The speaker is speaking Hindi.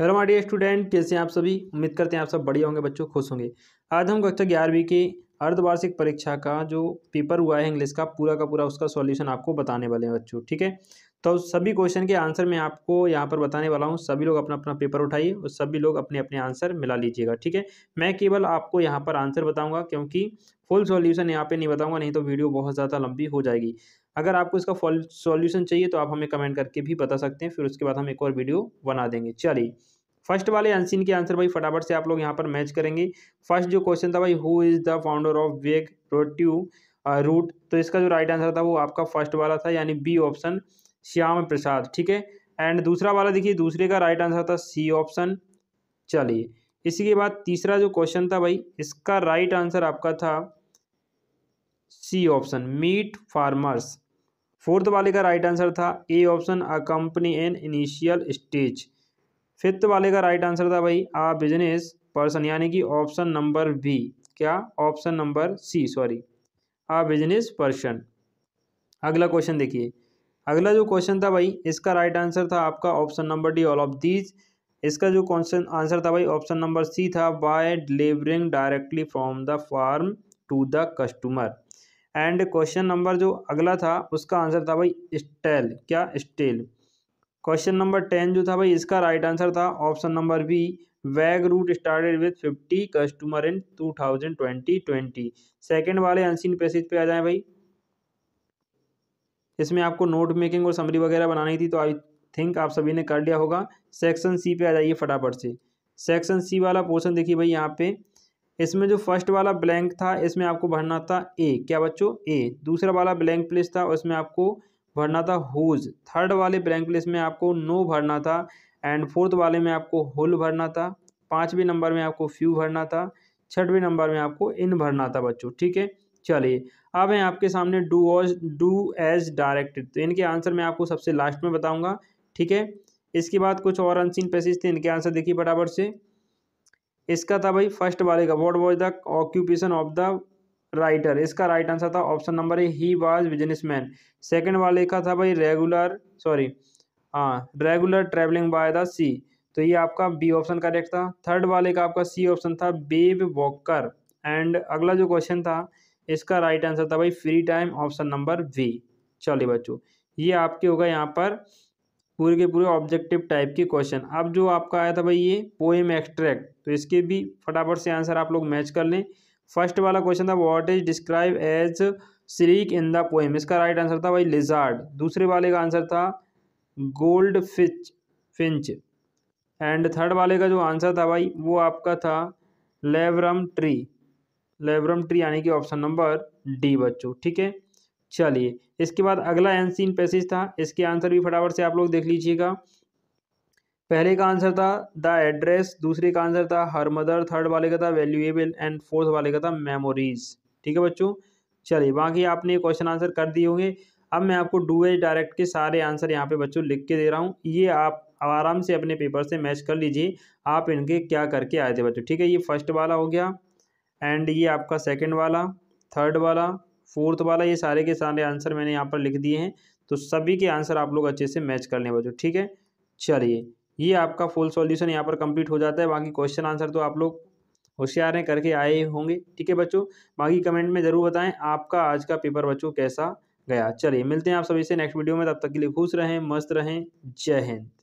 हेलो माडिया स्टूडेंट कैसे हैं आप सभी उम्मीद करते हैं आप सब बढ़िया होंगे बच्चों खुश होंगे आज हम कक्षा ग्यारहवीं के अर्धवार्षिक परीक्षा का जो पेपर हुआ है इंग्लिश का पूरा का पूरा उसका सॉल्यूशन आपको बताने वाले हैं बच्चों ठीक है तो सभी क्वेश्चन के आंसर मैं आपको यहाँ पर बताने वाला हूँ सभी लोग अपना अपना पेपर उठाइए और सभी लोग अपने अपने आंसर मिला लीजिएगा ठीक है मैं केवल आपको यहाँ पर आंसर बताऊँगा क्योंकि फुल सॉल्यूशन यहाँ पे नहीं बताऊँगा नहीं तो वीडियो बहुत ज़्यादा लंबी हो जाएगी अगर आपको इसका सॉल्यूशन चाहिए तो आप हमें कमेंट करके भी बता सकते हैं फिर उसके बाद हम एक और वीडियो बना देंगे चलिए फर्स्ट वाले अनसिन के आंसर भाई फटाफट से आप लोग यहाँ पर मैच करेंगे फर्स्ट जो क्वेश्चन था भाई who is the founder of veg रोट्यू रूट तो इसका जो राइट आंसर था वो आपका फर्स्ट वाला था यानी बी ऑप्शन श्याम प्रसाद ठीक है एंड दूसरा वाला देखिए दूसरे का राइट आंसर था सी ऑप्शन चलिए इसी के बाद तीसरा जो क्वेश्चन था भाई इसका राइट आंसर आपका था C option meat farmers fourth वाले का राइट आंसर था A option a company an initial stage fifth वाले का राइट आंसर था भाई आ बिजनेस पर्सन यानी कि ऑप्शन नंबर बी क्या ऑप्शन नंबर सी सॉरी आ बिजनेस पर्सन अगला क्वेश्चन देखिए अगला जो क्वेश्चन था भाई इसका राइट आंसर था आपका option number D all of these इसका जो क्वेश्चन आंसर था भाई ऑप्शन नंबर सी था by delivering directly from the farm to the customer and question number जो अगला था उसका आंसर था भाई स्टेल क्या स्टेल क्वेश्चन नंबर टेन जो था भाई इसका राइट आंसर था option number B veg route started with fifty customer in two thousand twenty twenty second वाले अनसिन पैसेज पे आ जाए भाई इसमें आपको नोट मेकिंग और समरी वगैरह बनानी थी तो आई थिंक आप सभी ने कर लिया होगा सेक्शन सी पे आ जाइए फटाफट से सेक्शन सी वाला पोर्सन देखिए भाई यहाँ पे इसमें जो फर्स्ट वाला ब्लैंक था इसमें आपको भरना था ए क्या बच्चों ए दूसरा वाला ब्लैंक प्लेस था उसमें आपको भरना था हुज थर्ड वाले ब्लैंक लिस्ट में आपको नो भरना था एंड फोर्थ वाले में आपको होल भरना था पाँचवें नंबर में आपको फ्यू भरना था छठवें नंबर में आपको इन भरना था बच्चों ठीक है चलिए अब है आपके सामने do was do as directed तो इनके आंसर मैं आपको सबसे लास्ट में बताऊंगा ठीक है इसके बाद कुछ और अनसिन पैसेज थे इनके आंसर देखिए बराबर से इसका था भाई फर्स्ट वाले का what was the occupation of the writer इसका राइट आंसर था option number A he was businessman second वाले का था भाई रेगुलर सॉरी हाँ regular travelling by the sea तो ये आपका बी ऑप्शन करेक्ट था थर्ड वाले का आपका सी ऑप्शन था बेब वॉकर एंड अगला जो क्वेश्चन था इसका राइट आंसर था भाई free time option number V चलिए बच्चों ये आपके होगा यहाँ पर पूरे के पूरे ऑब्जेक्टिव टाइप के क्वेश्चन अब जो आपका आया था भाई ये पोएम एक्सट्रैक्ट तो इसके भी फटाफट से आंसर आप लोग मैच कर लें फर्स्ट वाला क्वेश्चन था what is describe as shriek in the poem इसका राइट आंसर था भाई लिजार्ड दूसरे वाले का आंसर था gold fitch finch and third वाले का जो आंसर था भाई वो आपका था लेवरम ट्री लेवरम ट्री यानी कि ऑप्शन नंबर डी बच्चों ठीक है चलिए इसके बाद अगला एनसीन पैसेज था इसके आंसर भी फटाफट से आप लोग देख लीजिएगा पहले का आंसर था द एड्रेस दूसरे का आंसर था हर मदर थर्ड वाले का था वैल्यूएबल एंड फोर्थ वाले का था मेमोरीज ठीक है बच्चों चलिए बाकी आपने क्वेश्चन आंसर कर दिए होंगे अब मैं आपको डू एच डायरेक्ट के सारे आंसर यहाँ पे बच्चों लिख के दे रहा हूँ ये आप आराम से अपने पेपर से मैच कर लीजिए आप इनके क्या करके आए थे बच्चों ठीक है ये फर्स्ट वाला हो गया एंड ये आपका सेकेंड वाला थर्ड वाला फोर्थ वाला ये सारे के सारे आंसर मैंने यहाँ पर लिख दिए हैं तो सभी के आंसर आप लोग अच्छे से मैच कर लें बच्चों ठीक है चलिए ये आपका फुल सॉल्यूशन यहाँ पर कंप्लीट हो जाता है बाकी क्वेश्चन आंसर तो आप लोग होशियार हैं करके आए होंगे ठीक है बच्चों बाकी कमेंट में ज़रूर बताएं आपका आज का पेपर बच्चों कैसा गया चलिए मिलते हैं आप सभी से नेक्स्ट वीडियो में तब तक के लिए खुश रहें मस्त रहें जय हिंद